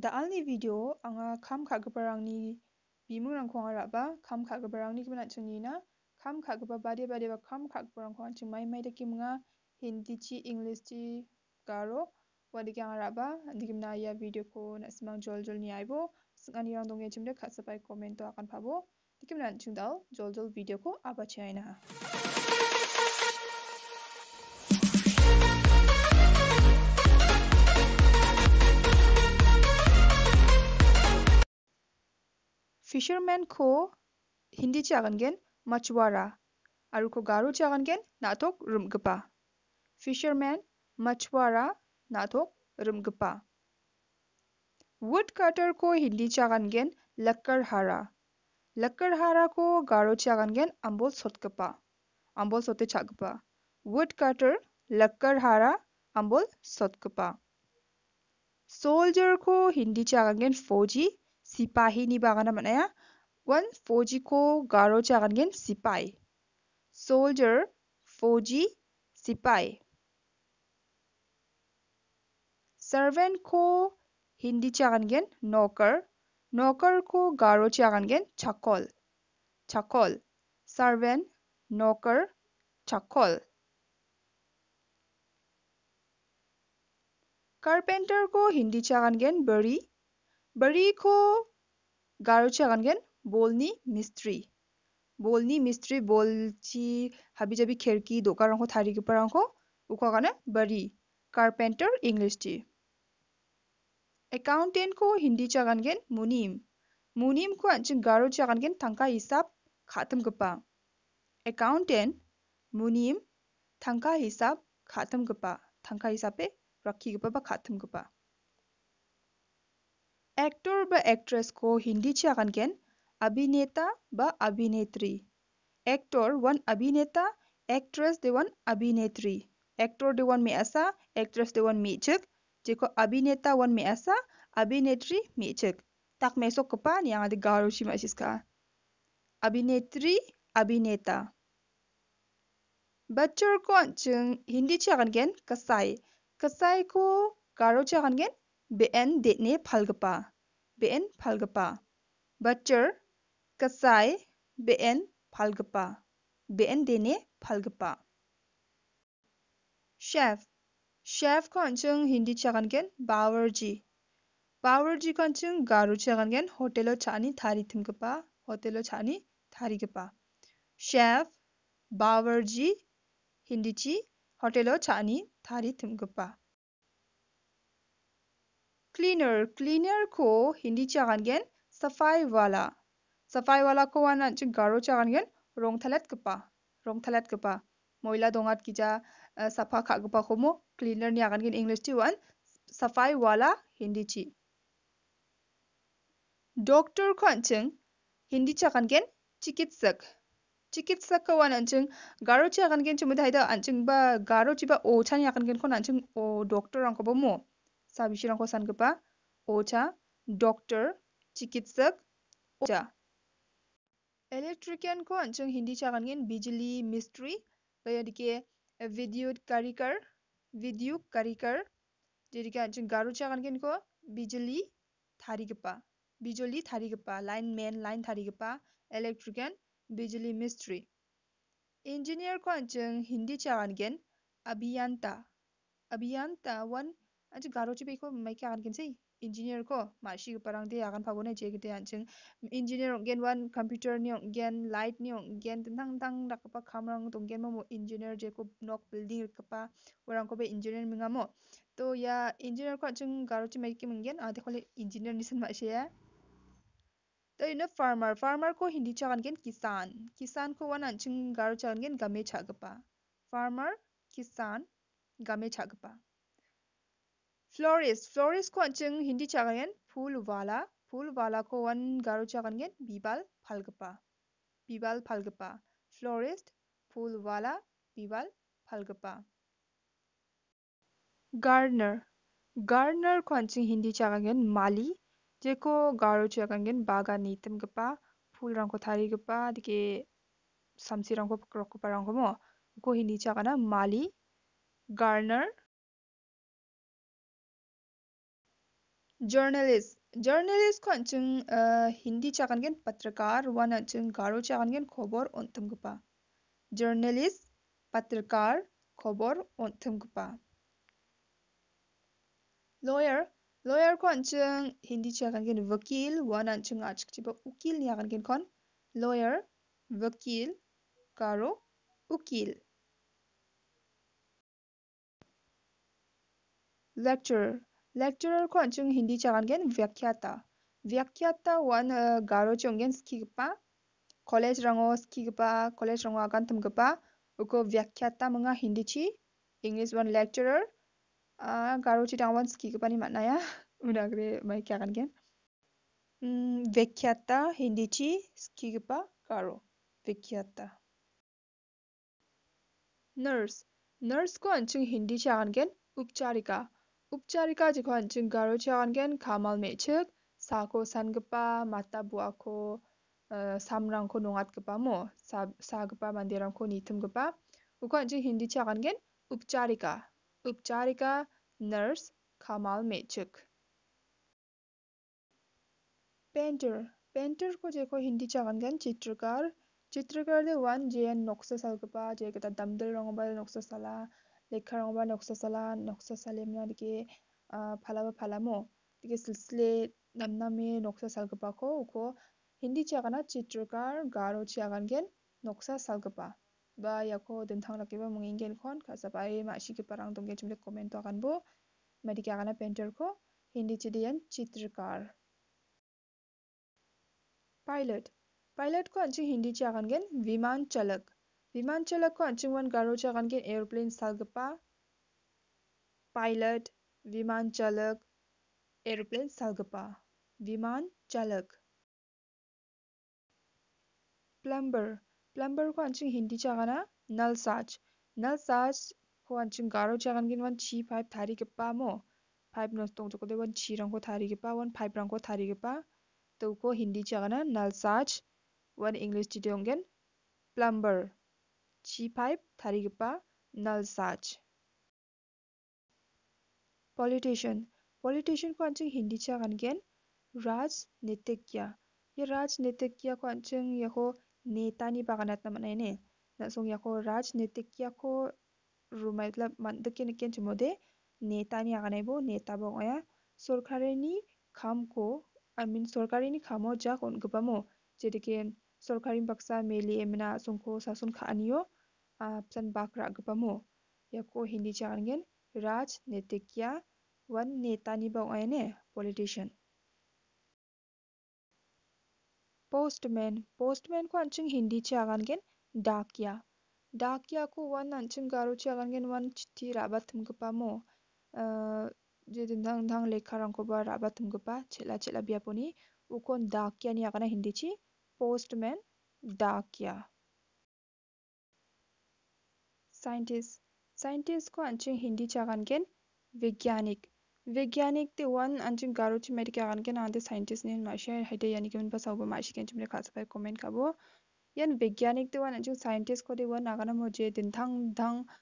Daalni video anga kam kagabarangni bimurangko anga raba kam kagabarangni kiman achungi na kam kagaba badi badi ba kam kagabarangko anchi mai mai da kimnga hindi chi english chi garo wadi kya anga raba dikim na ya video ko na simang jol jol ni aibo sngani rang dongye chimde khatsa pai comment to akan pabo dikim na anchung dal jol jol video ko aba chaina fisherman को हिंदी चागनगेन मछुआरा और खो गारू चागनगेन नाथोक रुमगपा fisherman मछुआरा नाथोक रुमगपा would cutter को हिंदी चागनगेन लक्कर हारा को गारो चागनगेन अम्बोल सोटगपा अम्बोल सोते छागपा would cutter हारा अम्बोल सोटगपा सोल्जर को हिंदी चागनगेन फौजी सिपाही बागाना बनाया वन फौजी को गारो चागन सिपाही सोल्जर फौजी सिपाही सर्वेंट को हिंदी चागन नौकर नौकर को गारो चागन चकोल चकोल सर्वेंट नौकर चकोल कारपेंटर को हिंदी चागन बरी Bariko Garuchagangen bolni mistri. Bolni mistri bolchi habijabi kherki dokarangko tariki parangko ukagane bari carpenter English ti. Accountant ko Hindi chagangen munim. Munim ko anchi garo chagangen tanka hisab khatam gapa. Accountant मुनीम थांका हिसाब खातम गपा थांका हिसाबे रखी गपा बा खातम गपा actor व actress को हिंदी छागनगेन अभिनेता व अभिनेत्री एक्टर वन अभिनेता एक्ट्रेस देवन अभिनेत्री एक्टर देवन में ऐसा एक्ट्रेस देवन मेचक जेको अभिनेता वन में अभिनेत्री मेचक तक में सो कपान दे गारोशी में इसका अभिनेत्री अभिनेता बच्चों को हिंदी छागनगेन कसाई कसाई को गारो छागनगेन बेन देने फलगपा बेन फलगपा बचर कसाई बेन फलगपा बेन देने फलगपा शेफ शेफ कंचन हिंदी चगनगन बावर्जी बावर्जी कंचन गारू चगनगन होटेलो छानी थारी थिंगपा होटेलो छानी थारीगपा शेफ बावर्जी हिंदी ची होटेलो छानी थारी थिंगपा cleaner cleaner ko hindi gen, safai wala safai wala ko wana chu garo gen rong thalat kapa rong thalat kapa moila dongat kija eh, safa kha gapa komo cleaner ni agan gen english ti wan safai wala hindi chi doctor khancheng hindi gen chikitsak chikitsak ko wan ancheng garo gen cuma da anjing ba garo ba o chan gen kon anjing o doctor ang ko mo. साबिसिरखौ सानगोपा ओछा doctor चिकित्सक ओछा इलेक्ट्रिकियन को जों हिंदी चागनगिन बिजली mystery लयदिके विद्युत कारीकर विद्युत कारीकर जेदिके जों गारु चागनगिन को बिजली थारी गपा बिजली थारी गपा लाइन मैन लाइन थारी गपा इलेक्ट्रिकियन बिजली मिस्ट्री इंजीनियर को जों हिंदी चागनगिन अभियंता अभियंता वन garo 가로지 베이코 마이키 아간 겐세 engineer ko ma shi parang de agan phagone je gite an ching engineer gen wan computer ni gen light ni gen tang tang dak pa khamrang tong gen mo engineer je ko nok building ka pa warang ko be engineer minga mo to ya engineer ko chung garo chi mai ki mingen a de khole engineer ni san ma she ya to ina farmer farmer ko hindi chagan gen kisan kisan ko wan an garo chagan gen game cha pa farmer kisan game cha pa florist florist को अचिंग हिंदी चागन फूल वाला फूल वाला को one गारो चागन बीबाल फालगपा बीबाल फालगपा florist फूल वाला बीबाल फालगपा gardener gardener को अचिंग हिंदी चागन माली जेको गारो चागन बागा नीतम गपा फूल रंग को थारी गपा दिखे समसी रंग को पकड़ को पर रंग को मो को हिंदी चागना माली gardener journalist journalist ko anchung uh, hindi chagan gen patrakar wan anchung garo chagan gen khobor ontumgupa journalist patrakar khobor ontumgupa lawyer lawyer ko anchung hindi chagan gen vakil wan anchung achik chiba ukil yagan gen kon lawyer wakil, garo ukil lecturer 렉처럴과 중 힌디 자간겐 વ્યાખ્યાતા વ્યાખ્યાતા 원 가로 정겐 스키그파 college rango skigipa college rango agan tumgipa uko vyakhyata mga hindi chi english one lecturer a garo chi dang one skigipa ni mana ya unagre mai kya kan gen um vyakhyata hindi chi skigipa garo vyakhyata nurse nurse ko anchung hindi cha kan gen upcharika Upcharika jikwan jenggaro chaangen kamal mechik sako sangepa mata buako samrangko nongatgepa mo ko nitum nitimgepa ukwan jing hindi gen upcharika upcharika nurse kamal mechik painter painter ko jeko hindi gen chitrkar chitrkar de wan jian noksa salgipa damdel rongobal noksa sala лекखारावबा नक्सासाला नक्सासालेमनादिके फालाबा फालामो दिगे सिलसिले नामनामे नक्सा सालगपाको उको हिन्दी आगाना चित्रकार गारो आगानगेन नक्सा सालगपा बा याको दिमथांग लकेबा मुंगेंगेन खोन खासापाए माशी के पारांग दोंगे चुमले कमेंट आगानबो मेडिके आगाना पेंटर को हिन्दी चिदियन चित्रकार पायलट पायलट को अंची हिंदी आगानगेन विमान चालक Vimanchalako Anchungwan Garo Chagankin Aeroplane Salgapa Pilot Viman Chalak Aeroplane Salgapa Viman Chalak Plumber Plumber ko anching Hindi chagana Null Sarge Null Sarge ko anching Garo Chagankin one chi pipe thari gipa mo Pipe no stong chokode one chi rangko thari gipa one pipe rangko thari gipa Tuko Hindi chagana Null Sarge One English chitongen Plumber G-pipe 다리급바 null such. Politician. Politician 관청 힌디 차간 겐 Raj Nitikya. 이 Raj Nitikya 관청 여호 네타니 바가낫 나만에네. 나송 여호 Raj Nitikya 코 루마이틀라 만드케 니켄 주모데 네타니 아가네보 네타보 어야 소르카레니 캄코 아민 소르카레니 캄오 자콘 그바모 제디케 소르카린 박사 메리 에미나 송코 사손 카니요 सन बाखराग पमो यको हिंदी चाणगेन राजनीतिक या one नेता निबा politician postman postman को अंचंग हिंदी चागनगेन डाकिया डाकिया को one अंचंग गारो चागनगेन one चिट्ठी राबा थमगपा मो जे दंग दंग लेखा रंगको बा राबा थमगपा छेला छेला बियापोनी उकोन डाकिया नि आगना हिंदी ची पोस्टमैन डाकिया साइंटिस्ट साइंटिस्ट को अंचे हिंदी चागन के वैज्ञानिक वैज्ञानिक ते वन अंचे गारो मेरे क्या गन के ना आंधे साइंटिस्ट ने माशे हेटे यानी कि उन बस अब माशे के अंचे खास पर कमेंट का यान वैज्ञानिक ते वन अंचे साइंटिस्ट को दे वन नागना मुझे दिन थंग धंग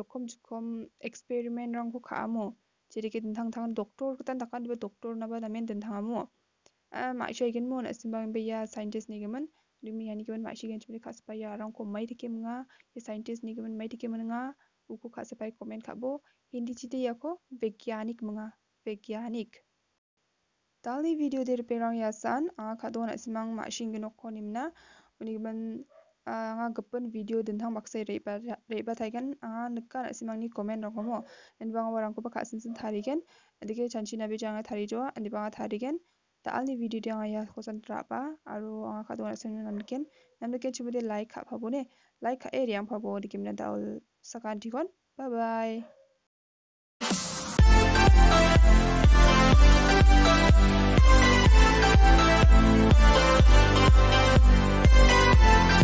रकम जुकम एक्सपेरिमेंट रंग को खामो जेरे के दिन थंग थंग डॉक्टर को तन तक डॉक्टर ना बा दमेन दिन थंगामो माशे के मोन असिम बे या साइंटिस्ट ने rimi yani gimen maishi gen chimri khas pai arang ko mai dikem nga ye scientist ni gimen mai dikem nga uku khas pai comment khabo hindi chite ya ko vigyanik manga vigyanik dali video der perang ya san a khadon asmang maishi gen ko nimna uni gimen anga gapan video den thang bakse reba reba thaigan a nukka asmang ni comment rokom ho enbang warang ko ba khasin sin thari gen kan, adike chanchi na bi janga thari jo andi banga thari gen ta'al ni video dang aya khosan trapa aro anga kha dong lasen namken namken chubede like kha phabo ne like kha area phabo dikimna dal sakan dikon bye bye Thank you.